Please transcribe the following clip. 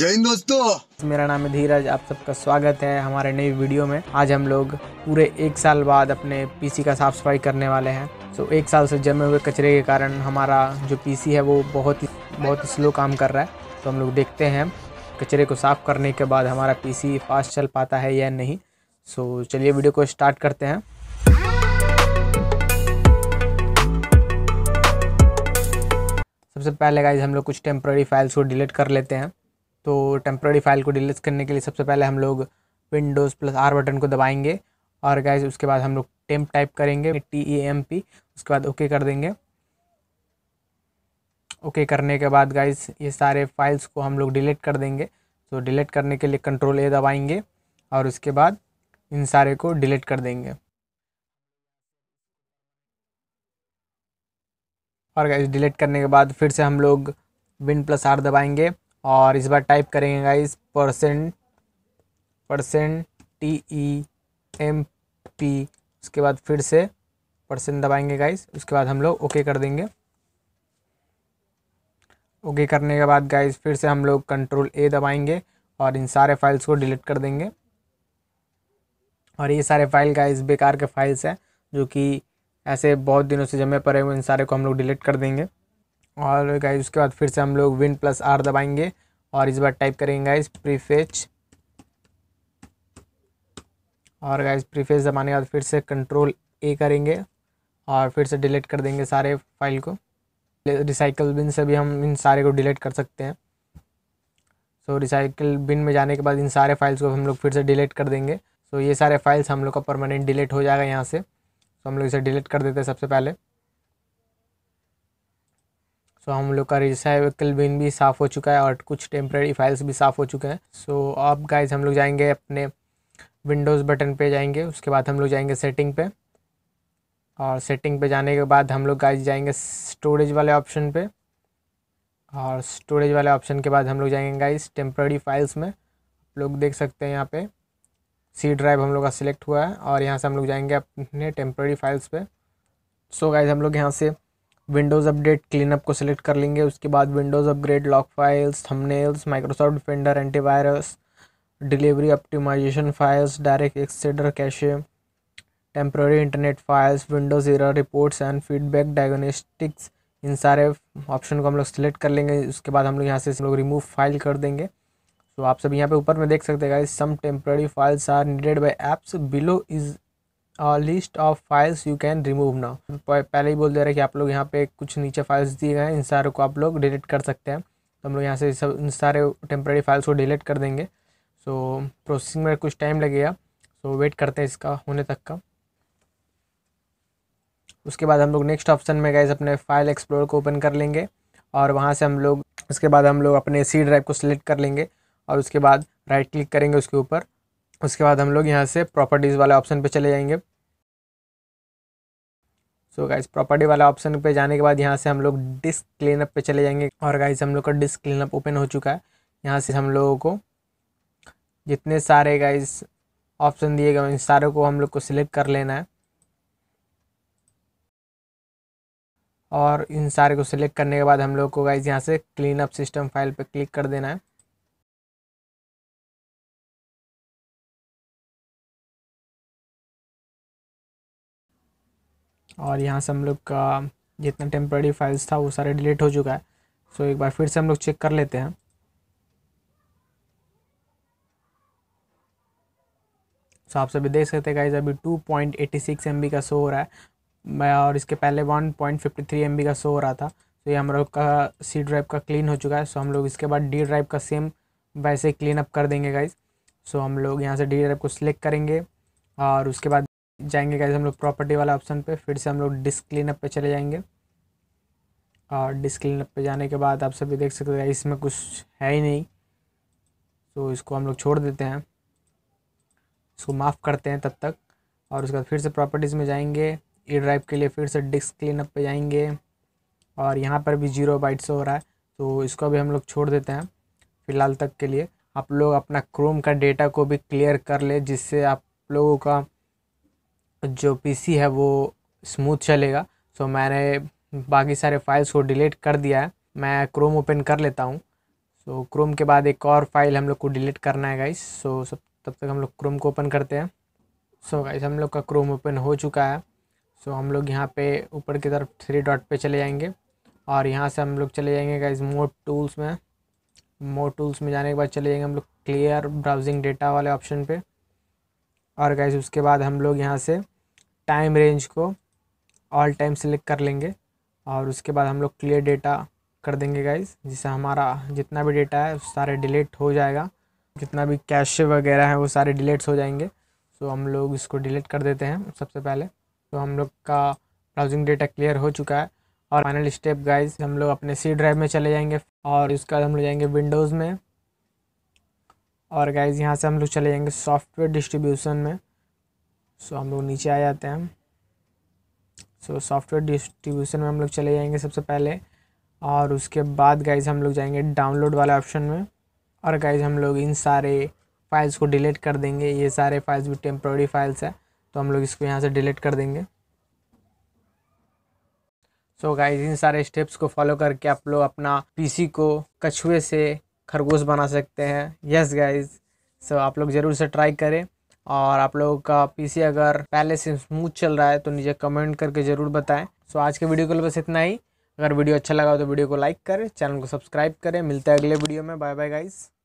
जय हिंद दोस्तों मेरा नाम है धीरज आप सबका स्वागत है हमारे नई वीडियो में आज हम लोग पूरे एक साल बाद अपने पीसी का साफ सफाई करने वाले हैं सो एक साल से जमे हुए कचरे के कारण हमारा जो पीसी है वो बहुत ही बहुत स्लो काम कर रहा है तो हम लोग देखते हैं कचरे को साफ़ करने के बाद हमारा पीसी फास्ट चल पाता है या नहीं सो चलिए वीडियो को स्टार्ट करते हैं सबसे पहले गाइज हम लोग कुछ टेम्प्रेरी फाइल्स को डिलीट कर लेते हैं तो टेम्प्ररी फाइल को डिलीट करने के लिए सबसे पहले हम लोग विंडोज़ प्लस आर बटन को दबाएंगे और गैस उसके बाद हम लोग टेम्प टाइप करेंगे टी ई एम पी उसके बाद ओके कर देंगे ओके करने के बाद गाइज ये सारे फाइल्स को हम लोग डिलीट कर देंगे तो डिलीट करने के लिए कंट्रोल ए दबाएंगे और उसके बाद इन सारे को डिलीट कर देंगे और गाइज डिलीट करने के बाद फिर से हम लोग विन प्लस आर दबाएंगे और इस बार टाइप करेंगे guys percent percent T E M P उसके बाद फिर से परसेंट दबाएंगे गाइस उसके बाद हम लोग ओके कर देंगे ओके करने के बाद गाइस फिर से हम लोग कंट्रोल ए दबाएंगे और इन सारे फाइल्स को डिलीट कर देंगे और ये सारे फाइल गाइस बेकार के फाइल्स हैं जो कि ऐसे बहुत दिनों से जमे पड़े हुए इन सारे को हम लोग डिलीट कर देंगे और गाइज उसके बाद फिर से हम लोग विन प्लस आर दबाएंगे और इस बार टाइप करेंगे गाइज प्रीफेच और गाइज प्रीफेच दबाने के बाद फिर से कंट्रोल ए करेंगे और फिर से डिलीट कर देंगे सारे फाइल को रिसाइकल बिन से भी हम इन सारे को डिलीट कर सकते हैं सो रिसाइकल बिन में जाने के बाद इन सारे फाइल्स को हम लोग फिर से डिलीट कर देंगे सो so, ये सारे फाइल्स हम लोग का परमानेंट डिलीट हो जाएगा यहाँ से तो so, हम लोग इसे डिलीट कर देते हैं सबसे पहले तो हम लोग का रिसाइकल बिन भी साफ़ हो चुका है और कुछ टेम्प्रेरी फाइल्स भी साफ़ हो चुके हैं सो अब गाइज हम लोग जाएंगे अपने विंडोज़ बटन पे जाएंगे उसके बाद हम लोग जाएंगे सेटिंग पे और सेटिंग पे जाने के बाद हम लोग गाइज जाएंगे स्टोरेज वाले ऑप्शन पे और स्टोरेज वाले ऑप्शन के बाद हम लोग जाएंगे गाइज टेम्प्रेरी फाइल्स में आप लोग देख सकते हैं यहाँ पर सी ड्राइव हम लोग का सिलेक्ट हुआ है और यहाँ से हम लोग जाएंगे अपने टेम्प्रेरी फाइल्स पे सो so, गाइज हम लोग यहाँ से विंडोज़ अपडेट क्लीनअप को सिलेक्ट कर लेंगे उसके बाद Windows upgrade log files thumbnails Microsoft Defender antivirus delivery optimisation files DirectX shader cache temporary internet files Windows error reports and feedback diagnostics इन सारे ऑप्शन को हम लोग सेलेक्ट कर लेंगे उसके बाद हम लोग यहाँ से लोग रिमूव फाइल कर देंगे तो आप सब यहाँ पे ऊपर में देख सकते हैं some temporary files are needed by apps below is list of files you can remove now पहले ही बोल दे रहे कि आप लोग यहाँ पे कुछ नीचे फाइल्स दिए गए हैं इन सारे को आप लोग डिलीट कर सकते हैं तो हम लोग यहाँ से सब इन सारे टेम्प्रेरी फाइल्स को डिलीट कर देंगे सो so, प्रोसेसिंग में कुछ टाइम लगेगा सो so, वेट करते हैं इसका होने तक का उसके बाद हम लोग नेक्स्ट ऑप्शन में गए अपने फाइल एक्सप्लोर को ओपन कर लेंगे और वहाँ से हम लोग उसके बाद हम लोग अपने सी ड्राइव को सिलेक्ट कर लेंगे और उसके बाद राइट क्लिक करेंगे उसके ऊपर उसके बाद हम लोग यहाँ से प्रॉपर्टीज़ वाले ऑप्शन पे चले जाएंगे सो गाइज प्रॉपर्टी वाला ऑप्शन पे जाने के बाद यहाँ से हम लोग डिस्क क्लीनअप पे चले जाएंगे और गाइज हम लोग का डिस्क क्लीनअप ओपन हो चुका है यहाँ से हम लोगों को जितने सारे गाइज ऑप्शन दिए गए इन सारे को हम लोग को सिलेक्ट कर लेना है और इन सारे को सिलेक्ट करने के बाद हम लोग को गाइज यहाँ से क्लीन अप सिस्टम फाइल पर क्लिक कर देना है और यहाँ से हम लोग का जितना टेम्प्रेरी फाइल्स था वो सारे डिलीट हो चुका है सो एक बार फिर से हम लोग चेक कर लेते हैं सो आप सभी देख सकते हैं गाइज अभी 2.86 पॉइंट का शो हो रहा है मैं और इसके पहले 1.53 पॉइंट का शो हो रहा था तो ये हम लोग का सी ड्राइव का क्लीन हो चुका है सो हम लोग इसके बाद डी ड्राइव का सेम वैसे क्लीन अप कर देंगे गाइज सो हम लोग यहाँ से डी ड्राइव को सिलेक्ट करेंगे और उसके बाद जाएंगे कैसे हम लोग प्रॉपर्टी वाला ऑप्शन पे फिर से हम लोग डिस्क क्लीनअप पे चले जाएंगे और डिस्क क्लीनअप पे जाने के बाद आप सभी देख सकते हैं इसमें कुछ है ही नहीं तो इसको हम लोग छोड़ देते हैं इसको माफ़ करते हैं तब तक और उसके बाद फिर से प्रॉपर्टीज़ में जाएंगे ई ड्राइव के लिए फिर से डिस्क क्लीनअप पे जाएंगे और यहाँ पर भी जीरो बाइट्स हो रहा है तो इसको भी हम लोग छोड़ देते हैं फ़िलहाल तक के लिए आप लोग अपना क्रोम का डेटा को भी क्लियर कर ले जिससे आप लोगों का जो पीसी है वो स्मूथ चलेगा सो मैंने बाकी सारे फाइल्स को डिलीट कर दिया है मैं क्रोम ओपन कर लेता हूँ सो क्रोम के बाद एक और फाइल हम लोग को डिलीट करना है गाइस सो सब तब तक हम लोग क्रोम को ओपन करते हैं सो so गाइस हम लोग का क्रोम ओपन हो चुका है सो हम लोग यहाँ पे ऊपर की तरफ थ्री डॉट पे चले जाएंगे और यहाँ से हम लोग चले जाएंगे गाइस मोर टूल्स में मोर टूल्स में जाने के बाद चले जाएंगे हम लोग क्लियर ब्राउजिंग डेटा वाले ऑप्शन पर और गाइज़ उसके बाद हम लोग यहाँ से टाइम रेंज को ऑल टाइम सेलेक्ट कर लेंगे और उसके बाद हम लोग क्लियर डेटा कर देंगे गाइज जिससे हमारा जितना भी डेटा है सारे डिलीट हो जाएगा जितना भी कैश वगैरह है वो सारे डिलीट्स हो जाएंगे तो हम लोग इसको डिलीट कर देते हैं सबसे पहले तो हम लोग का ब्राउजिंग डेटा क्लियर हो चुका है और फाइनल स्टेप गाइज हम लोग अपने सी ड्राइव में चले जाएंगे और उसके बाद हम लोग जाएंगे विंडोज़ में और गाइज यहाँ से हम लोग चले जाएंगे सॉफ्टवेयर डिस्ट्रीब्यूशन में सो हम लोग नीचे आ जाते हैं सो सॉफ्टवेयर डिस्ट्रीब्यूशन में हम लोग चले जाएंगे सबसे पहले और उसके बाद गाइज हम लोग जाएंगे डाउनलोड वाले ऑप्शन में और गाइज हम लोग इन सारे फाइल्स को डिलीट कर देंगे ये सारे फाइल्स भी टेम्प्रोरी फाइल्स है तो हम लोग इसको यहाँ से डिलीट कर देंगे सो so गाइज इन सारे स्टेप्स को फॉलो करके आप लोग अपना पीसी को कछुए से खरगोश बना सकते हैं यस गाइज सो आप लोग ज़रूर से ट्राई करें और आप लोगों का पीसी अगर पहले से स्मूथ चल रहा है तो नीचे कमेंट करके ज़रूर बताएं सो आज के वीडियो के लिए बस इतना ही अगर वीडियो अच्छा लगा तो वीडियो को लाइक करें चैनल को सब्सक्राइब करें मिलते हैं अगले वीडियो में बाय बाय गाइज़